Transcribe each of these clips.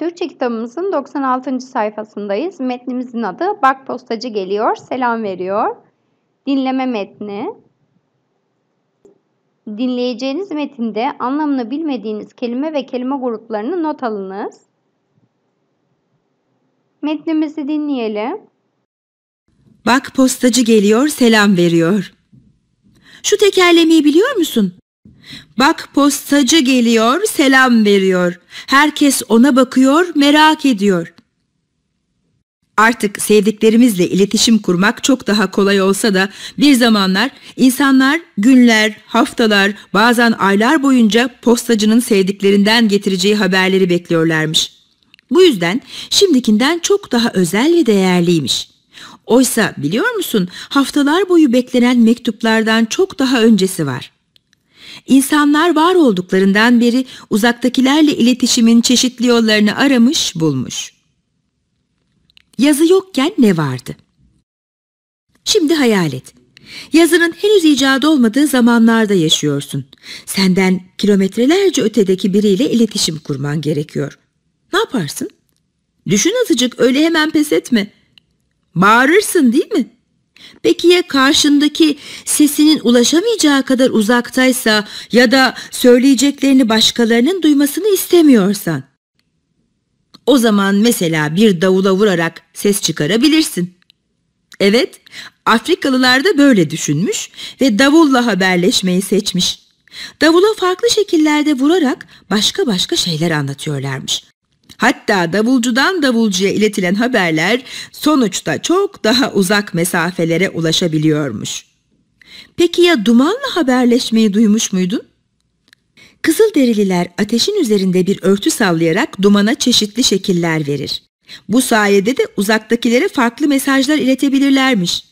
Türkçe kitabımızın 96. sayfasındayız. Metnimizin adı Bak Postacı Geliyor, Selam Veriyor. Dinleme metni. Dinleyeceğiniz metinde anlamını bilmediğiniz kelime ve kelime gruplarını not alınız. Metnimizi dinleyelim. Bak postacı geliyor, selam veriyor. Şu tekerlemeyi biliyor musun? Bak postacı geliyor, selam veriyor. Herkes ona bakıyor, merak ediyor. Artık sevdiklerimizle iletişim kurmak çok daha kolay olsa da bir zamanlar insanlar günler, haftalar, bazen aylar boyunca postacının sevdiklerinden getireceği haberleri bekliyorlarmış. Bu yüzden şimdikinden çok daha özel ve değerliymiş. Oysa biliyor musun haftalar boyu beklenen mektuplardan çok daha öncesi var.'' İnsanlar var olduklarından beri uzaktakilerle iletişimin çeşitli yollarını aramış, bulmuş. Yazı yokken ne vardı? Şimdi hayal et. Yazının henüz icadı olmadığı zamanlarda yaşıyorsun. Senden kilometrelerce ötedeki biriyle iletişim kurman gerekiyor. Ne yaparsın? Düşün azıcık öyle hemen pes etme. Bağırırsın değil mi? Peki ya karşındaki sesinin ulaşamayacağı kadar uzaktaysa ya da söyleyeceklerini başkalarının duymasını istemiyorsan? O zaman mesela bir davula vurarak ses çıkarabilirsin. Evet, Afrikalılar da böyle düşünmüş ve davulla haberleşmeyi seçmiş. Davula farklı şekillerde vurarak başka başka şeyler anlatıyorlarmış. Hatta davulcudan davulcuya iletilen haberler sonuçta çok daha uzak mesafelere ulaşabiliyormuş. Peki ya dumanla haberleşmeyi duymuş muydun? Kızılderililer ateşin üzerinde bir örtü sallayarak dumana çeşitli şekiller verir. Bu sayede de uzaktakilere farklı mesajlar iletebilirlermiş.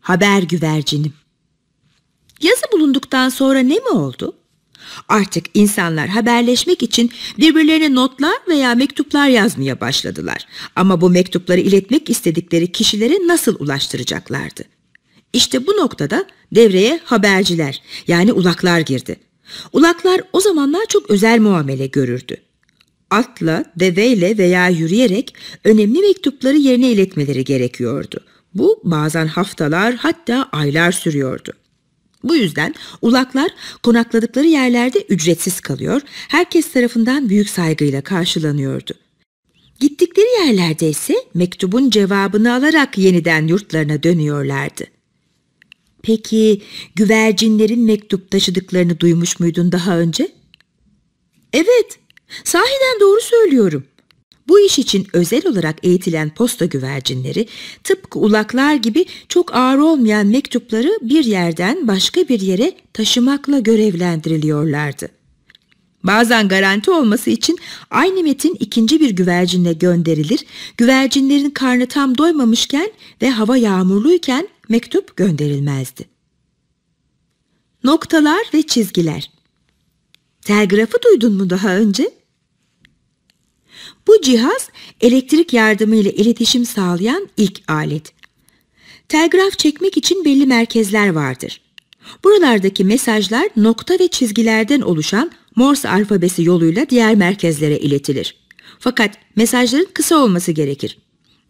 Haber güvercinim. Yazı bulunduktan sonra ne mi oldu? Artık insanlar haberleşmek için birbirlerine notlar veya mektuplar yazmaya başladılar. Ama bu mektupları iletmek istedikleri kişilere nasıl ulaştıracaklardı? İşte bu noktada devreye haberciler yani ulaklar girdi. Ulaklar o zamanlar çok özel muamele görürdü. Atla, deveyle veya yürüyerek önemli mektupları yerine iletmeleri gerekiyordu. Bu bazen haftalar hatta aylar sürüyordu. Bu yüzden ulaklar konakladıkları yerlerde ücretsiz kalıyor, herkes tarafından büyük saygıyla karşılanıyordu. Gittikleri yerlerde ise mektubun cevabını alarak yeniden yurtlarına dönüyorlardı. Peki güvercinlerin mektup taşıdıklarını duymuş muydun daha önce? Evet, sahiden doğru söylüyorum. Bu iş için özel olarak eğitilen posta güvercinleri tıpkı ulaklar gibi çok ağır olmayan mektupları bir yerden başka bir yere taşımakla görevlendiriliyorlardı. Bazen garanti olması için aynı metin ikinci bir güvercinle gönderilir, güvercinlerin karnı tam doymamışken ve hava yağmurluyken mektup gönderilmezdi. Noktalar ve çizgiler Telgrafı duydun mu daha önce? Bu cihaz elektrik yardımıyla iletişim sağlayan ilk alet. Telgraf çekmek için belli merkezler vardır. Buralardaki mesajlar nokta ve çizgilerden oluşan Morse alfabesi yoluyla diğer merkezlere iletilir. Fakat mesajların kısa olması gerekir.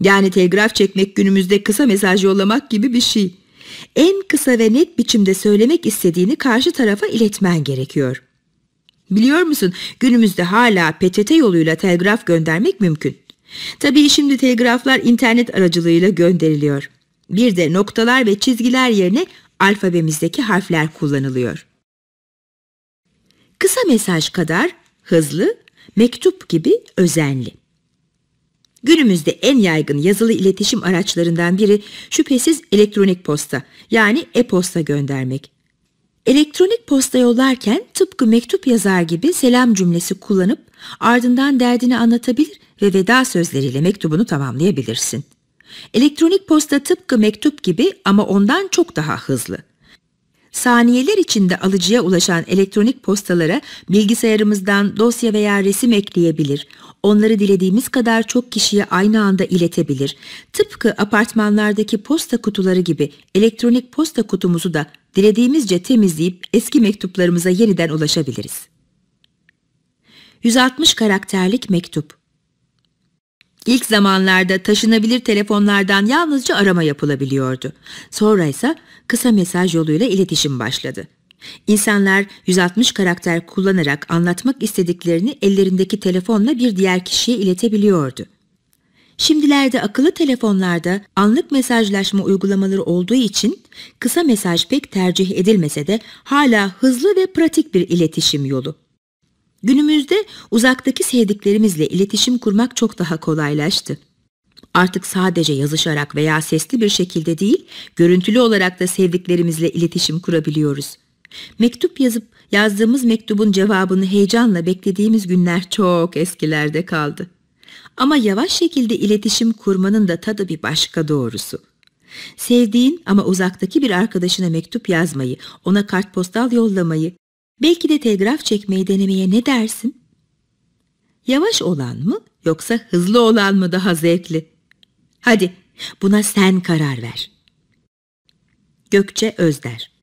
Yani telgraf çekmek günümüzde kısa mesaj yollamak gibi bir şey. En kısa ve net biçimde söylemek istediğini karşı tarafa iletmen gerekiyor. Biliyor musun günümüzde hala PTT yoluyla telgraf göndermek mümkün. Tabii şimdi telgraflar internet aracılığıyla gönderiliyor. Bir de noktalar ve çizgiler yerine alfabemizdeki harfler kullanılıyor. Kısa mesaj kadar hızlı, mektup gibi özenli. Günümüzde en yaygın yazılı iletişim araçlarından biri şüphesiz elektronik posta yani e-posta göndermek. Elektronik posta yollarken tıpkı mektup yazar gibi selam cümlesi kullanıp ardından derdini anlatabilir ve veda sözleriyle mektubunu tamamlayabilirsin. Elektronik posta tıpkı mektup gibi ama ondan çok daha hızlı saniyeler içinde alıcıya ulaşan elektronik postalara bilgisayarımızdan dosya veya resim ekleyebilir. Onları dilediğimiz kadar çok kişiye aynı anda iletebilir. Tıpkı apartmanlardaki posta kutuları gibi elektronik posta kutumuzu da dilediğimizce temizleyip eski mektuplarımıza yeniden ulaşabiliriz. 160 karakterlik mektup İlk zamanlarda taşınabilir telefonlardan yalnızca arama yapılabiliyordu. Sonra ise kısa mesaj yoluyla iletişim başladı. İnsanlar 160 karakter kullanarak anlatmak istediklerini ellerindeki telefonla bir diğer kişiye iletebiliyordu. Şimdilerde akıllı telefonlarda anlık mesajlaşma uygulamaları olduğu için kısa mesaj pek tercih edilmese de hala hızlı ve pratik bir iletişim yolu. Günümüzde uzaktaki sevdiklerimizle iletişim kurmak çok daha kolaylaştı. Artık sadece yazışarak veya sesli bir şekilde değil, görüntülü olarak da sevdiklerimizle iletişim kurabiliyoruz. Mektup yazıp yazdığımız mektubun cevabını heyecanla beklediğimiz günler çok eskilerde kaldı. Ama yavaş şekilde iletişim kurmanın da tadı bir başka doğrusu. Sevdiğin ama uzaktaki bir arkadaşına mektup yazmayı, ona kartpostal yollamayı, Belki de telgraf çekmeyi denemeye ne dersin? Yavaş olan mı yoksa hızlı olan mı daha zevkli? Hadi buna sen karar ver. Gökçe Özder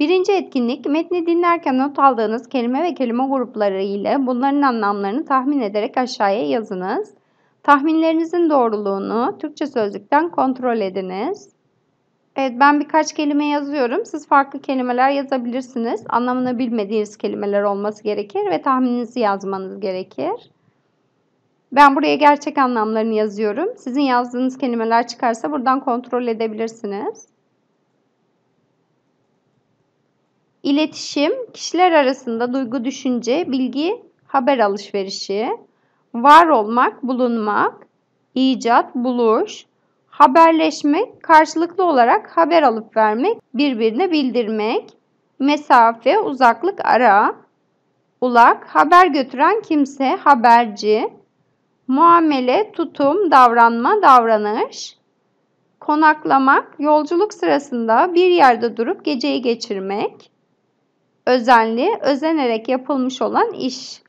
Birinci etkinlik, metni dinlerken not aldığınız kelime ve kelime grupları ile bunların anlamlarını tahmin ederek aşağıya yazınız. Tahminlerinizin doğruluğunu Türkçe sözlükten kontrol ediniz. Evet ben birkaç kelime yazıyorum. Siz farklı kelimeler yazabilirsiniz. Anlamını bilmediğiniz kelimeler olması gerekir ve tahmininizi yazmanız gerekir. Ben buraya gerçek anlamlarını yazıyorum. Sizin yazdığınız kelimeler çıkarsa buradan kontrol edebilirsiniz. İletişim, kişiler arasında duygu, düşünce, bilgi, haber alışverişi, var olmak, bulunmak, icat, buluş, Haberleşmek, karşılıklı olarak haber alıp vermek, birbirine bildirmek. Mesafe, uzaklık, ara. Ulak, haber götüren kimse, haberci. Muamele, tutum, davranma, davranış. Konaklamak, yolculuk sırasında bir yerde durup geceyi geçirmek. Özenli, özenerek yapılmış olan iş.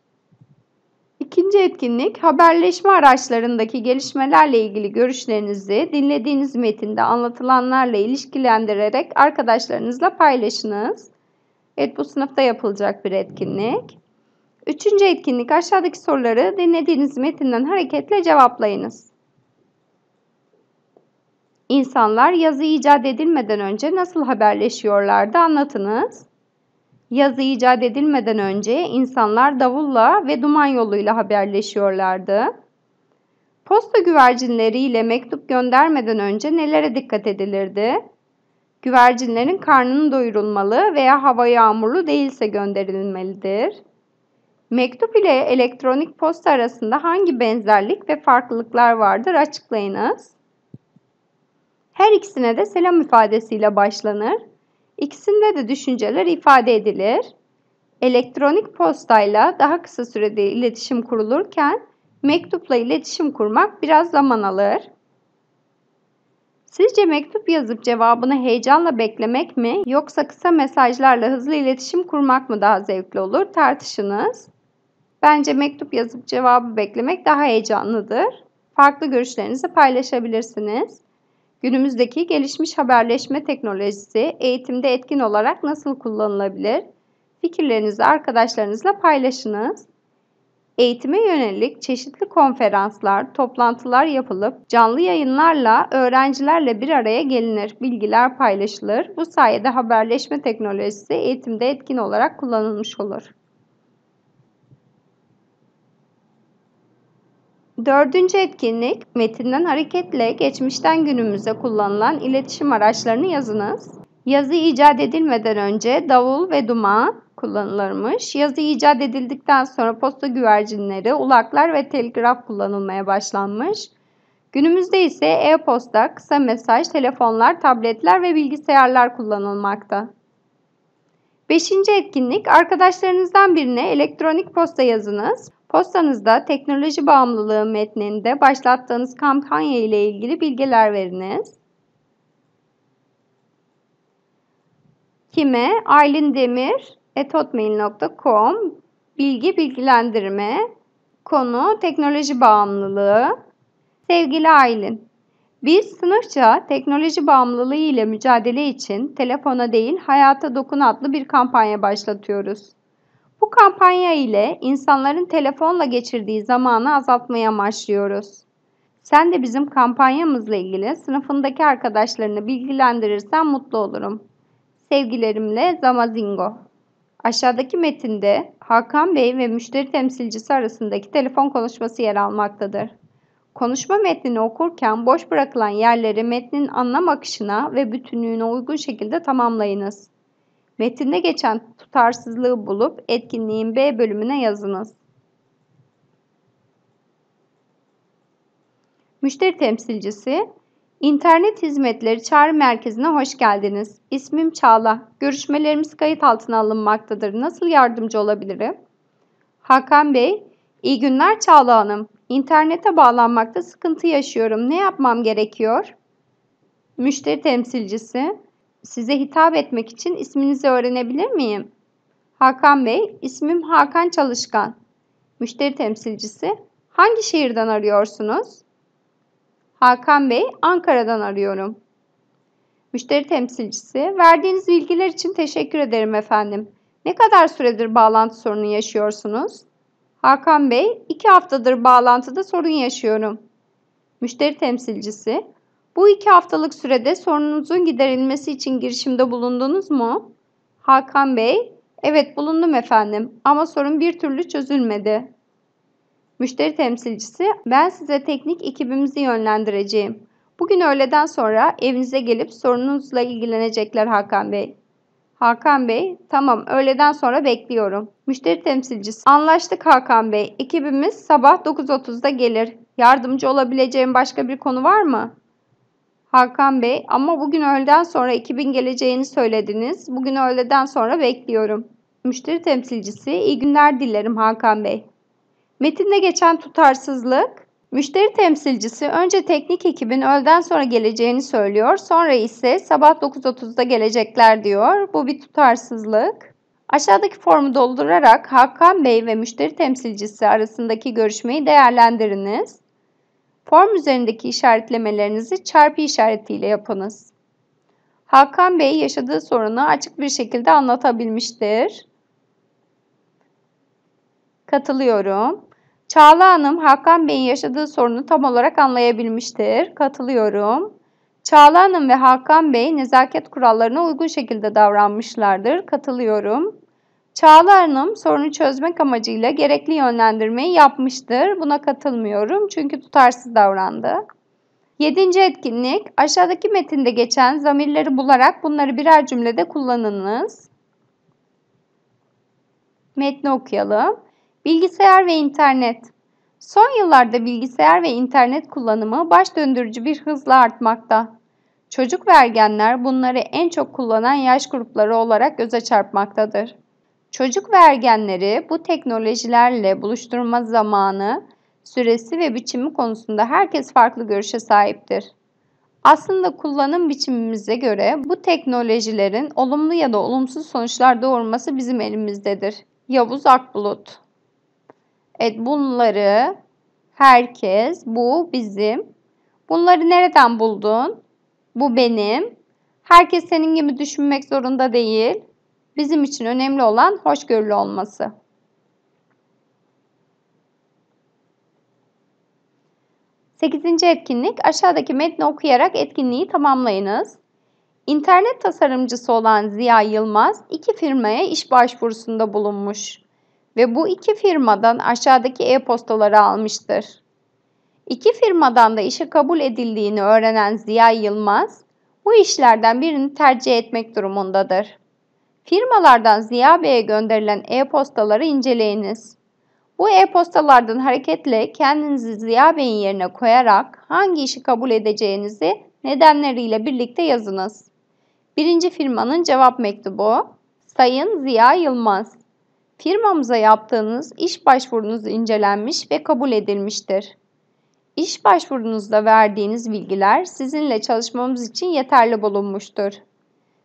İkinci etkinlik haberleşme araçlarındaki gelişmelerle ilgili görüşlerinizi dinlediğiniz metinde anlatılanlarla ilişkilendirerek arkadaşlarınızla paylaşınız. Evet bu sınıfta yapılacak bir etkinlik. Üçüncü etkinlik aşağıdaki soruları dinlediğiniz metinden hareketle cevaplayınız. İnsanlar yazı icat edilmeden önce nasıl haberleşiyorlardı anlatınız. Yazı icat edilmeden önce insanlar davulla ve duman yoluyla haberleşiyorlardı. Posta güvercinleriyle mektup göndermeden önce nelere dikkat edilirdi? Güvercinlerin karnını doyurulmalı veya hava yağmurlu değilse gönderilmelidir. Mektup ile elektronik posta arasında hangi benzerlik ve farklılıklar vardır açıklayınız. Her ikisine de selam ifadesiyle başlanır. İkisinde de düşünceler ifade edilir. Elektronik postayla daha kısa sürede iletişim kurulurken mektupla iletişim kurmak biraz zaman alır. Sizce mektup yazıp cevabını heyecanla beklemek mi yoksa kısa mesajlarla hızlı iletişim kurmak mı daha zevkli olur tartışınız. Bence mektup yazıp cevabı beklemek daha heyecanlıdır. Farklı görüşlerinizi paylaşabilirsiniz. Günümüzdeki gelişmiş haberleşme teknolojisi eğitimde etkin olarak nasıl kullanılabilir? Fikirlerinizi arkadaşlarınızla paylaşınız. Eğitime yönelik çeşitli konferanslar, toplantılar yapılıp canlı yayınlarla öğrencilerle bir araya gelinir, bilgiler paylaşılır. Bu sayede haberleşme teknolojisi eğitimde etkin olarak kullanılmış olur. Dördüncü etkinlik, metinden hareketle geçmişten günümüze kullanılan iletişim araçlarını yazınız. Yazı icat edilmeden önce davul ve duma kullanılırmış. Yazı icat edildikten sonra posta güvercinleri, ulaklar ve telgraf kullanılmaya başlanmış. Günümüzde ise e-posta, kısa mesaj, telefonlar, tabletler ve bilgisayarlar kullanılmakta. Beşinci etkinlik, arkadaşlarınızdan birine elektronik posta yazınız. Postanızda teknoloji bağımlılığı metninde başlattığınız kampanya ile ilgili bilgiler veriniz. Kime? Aylin Demir etotmail.com Bilgi bilgilendirme Konu teknoloji bağımlılığı Sevgili Aylin, biz sınıfça teknoloji bağımlılığı ile mücadele için telefona değil hayata dokun adlı bir kampanya başlatıyoruz. Bu kampanya ile insanların telefonla geçirdiği zamanı azaltmaya amaçlıyoruz. Sen de bizim kampanyamızla ilgili sınıfındaki arkadaşlarını bilgilendirirsen mutlu olurum. Sevgilerimle Zamazingo. Aşağıdaki metinde Hakan Bey ve müşteri temsilcisi arasındaki telefon konuşması yer almaktadır. Konuşma metnini okurken boş bırakılan yerleri metnin anlam akışına ve bütünlüğüne uygun şekilde tamamlayınız. Metinde geçen tutarsızlığı bulup etkinliğin B bölümüne yazınız. Müşteri temsilcisi İnternet hizmetleri çağrı merkezine hoş geldiniz. İsmim Çağla. Görüşmelerimiz kayıt altına alınmaktadır. Nasıl yardımcı olabilirim? Hakan Bey, iyi günler Çağla Hanım. İnternete bağlanmakta sıkıntı yaşıyorum. Ne yapmam gerekiyor? Müşteri temsilcisi Size hitap etmek için isminizi öğrenebilir miyim? Hakan Bey, ismim Hakan Çalışkan. Müşteri temsilcisi, hangi şehirden arıyorsunuz? Hakan Bey, Ankara'dan arıyorum. Müşteri temsilcisi, verdiğiniz bilgiler için teşekkür ederim efendim. Ne kadar süredir bağlantı sorunu yaşıyorsunuz? Hakan Bey, iki haftadır bağlantıda sorun yaşıyorum. Müşteri temsilcisi, bu iki haftalık sürede sorununuzun giderilmesi için girişimde bulundunuz mu? Hakan Bey, evet bulundum efendim ama sorun bir türlü çözülmedi. Müşteri temsilcisi, ben size teknik ekibimizi yönlendireceğim. Bugün öğleden sonra evinize gelip sorununuzla ilgilenecekler Hakan Bey. Hakan Bey, tamam öğleden sonra bekliyorum. Müşteri temsilcisi, anlaştık Hakan Bey. Ekibimiz sabah 9.30'da gelir. Yardımcı olabileceğim başka bir konu var mı? Hakan Bey ama bugün öğleden sonra ekibin geleceğini söylediniz. Bugün öğleden sonra bekliyorum. Müşteri temsilcisi iyi günler dilerim Hakan Bey. Metinde geçen tutarsızlık Müşteri temsilcisi önce teknik ekibin öğleden sonra geleceğini söylüyor, sonra ise sabah 9.30'da gelecekler diyor. Bu bir tutarsızlık. Aşağıdaki formu doldurarak Hakan Bey ve müşteri temsilcisi arasındaki görüşmeyi değerlendiriniz. Form üzerindeki işaretlemelerinizi çarpı işaretiyle yapınız. Hakan Bey yaşadığı sorunu açık bir şekilde anlatabilmiştir. Katılıyorum. Çağla Hanım Hakan Bey'in yaşadığı sorunu tam olarak anlayabilmiştir. Katılıyorum. Çağla Hanım ve Hakan Bey nezaket kurallarına uygun şekilde davranmışlardır. Katılıyorum. Çağla Hanım sorunu çözmek amacıyla gerekli yönlendirmeyi yapmıştır. Buna katılmıyorum çünkü tutarsız davrandı. Yedinci etkinlik, aşağıdaki metinde geçen zamirleri bularak bunları birer cümlede kullanınız. Metni okuyalım. Bilgisayar ve internet. Son yıllarda bilgisayar ve internet kullanımı baş döndürücü bir hızla artmakta. Çocuk ve ergenler bunları en çok kullanan yaş grupları olarak göze çarpmaktadır. Çocuk ve ergenleri bu teknolojilerle buluşturma zamanı, süresi ve biçimi konusunda herkes farklı görüşe sahiptir. Aslında kullanım biçimimize göre bu teknolojilerin olumlu ya da olumsuz sonuçlar doğurması bizim elimizdedir. Yavuz Akbulut Evet bunları herkes, bu bizim. Bunları nereden buldun? Bu benim. Herkes senin gibi düşünmek zorunda değil. Bizim için önemli olan hoşgörülü olması. Sekizinci etkinlik aşağıdaki metni okuyarak etkinliği tamamlayınız. İnternet tasarımcısı olan Ziya Yılmaz iki firmaya iş başvurusunda bulunmuş ve bu iki firmadan aşağıdaki e-postaları almıştır. İki firmadan da işe kabul edildiğini öğrenen Ziya Yılmaz bu işlerden birini tercih etmek durumundadır. Firmalardan Ziya Bey'e gönderilen e-postaları inceleyiniz. Bu e-postalardan hareketle kendinizi Ziya Bey'in yerine koyarak hangi işi kabul edeceğinizi nedenleriyle birlikte yazınız. Birinci firmanın cevap mektubu Sayın Ziya Yılmaz Firmamıza yaptığınız iş başvurunuz incelenmiş ve kabul edilmiştir. İş başvurunuzda verdiğiniz bilgiler sizinle çalışmamız için yeterli bulunmuştur.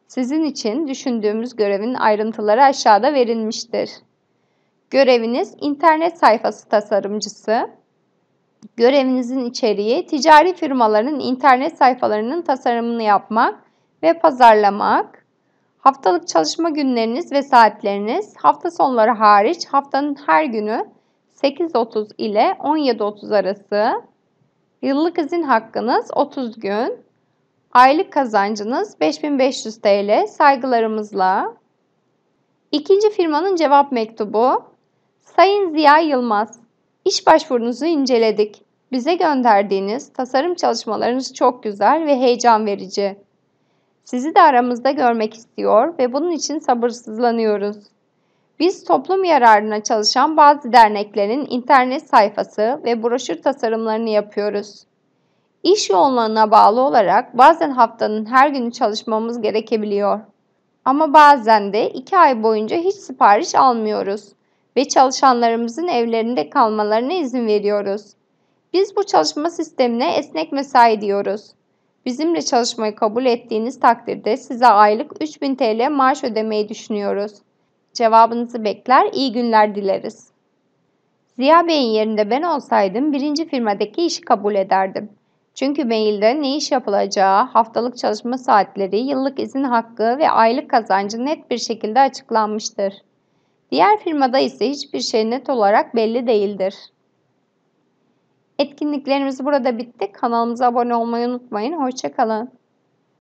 Sizin için düşündüğümüz görevin ayrıntıları aşağıda verilmiştir. Göreviniz internet sayfası tasarımcısı. Görevinizin içeriği ticari firmaların internet sayfalarının tasarımını yapmak ve pazarlamak. Haftalık çalışma günleriniz ve saatleriniz hafta sonları hariç haftanın her günü 8.30 ile 17.30 arası. Yıllık izin hakkınız 30 gün. Aylık kazancınız 5500 TL. Saygılarımızla. İkinci firmanın cevap mektubu. Sayın Ziya Yılmaz, iş başvurunuzu inceledik. Bize gönderdiğiniz tasarım çalışmalarınız çok güzel ve heyecan verici. Sizi de aramızda görmek istiyor ve bunun için sabırsızlanıyoruz. Biz toplum yararına çalışan bazı derneklerin internet sayfası ve broşür tasarımlarını yapıyoruz. İş yoğunluğuna bağlı olarak bazen haftanın her günü çalışmamız gerekebiliyor. Ama bazen de iki ay boyunca hiç sipariş almıyoruz ve çalışanlarımızın evlerinde kalmalarına izin veriyoruz. Biz bu çalışma sistemine esnek mesai diyoruz. Bizimle çalışmayı kabul ettiğiniz takdirde size aylık 3000 TL maaş ödemeyi düşünüyoruz. Cevabınızı bekler, iyi günler dileriz. Ziya Bey'in yerinde ben olsaydım birinci firmadaki işi kabul ederdim. Çünkü mailde ne iş yapılacağı, haftalık çalışma saatleri, yıllık izin hakkı ve aylık kazancı net bir şekilde açıklanmıştır. Diğer firmada ise hiçbir şey net olarak belli değildir. Etkinliklerimiz burada bitti. Kanalımıza abone olmayı unutmayın. Hoşçakalın.